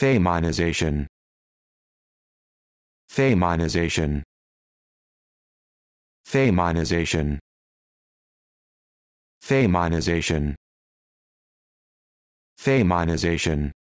Thaminization. Thaminization. Thaminization. Thaminization. Thaminization.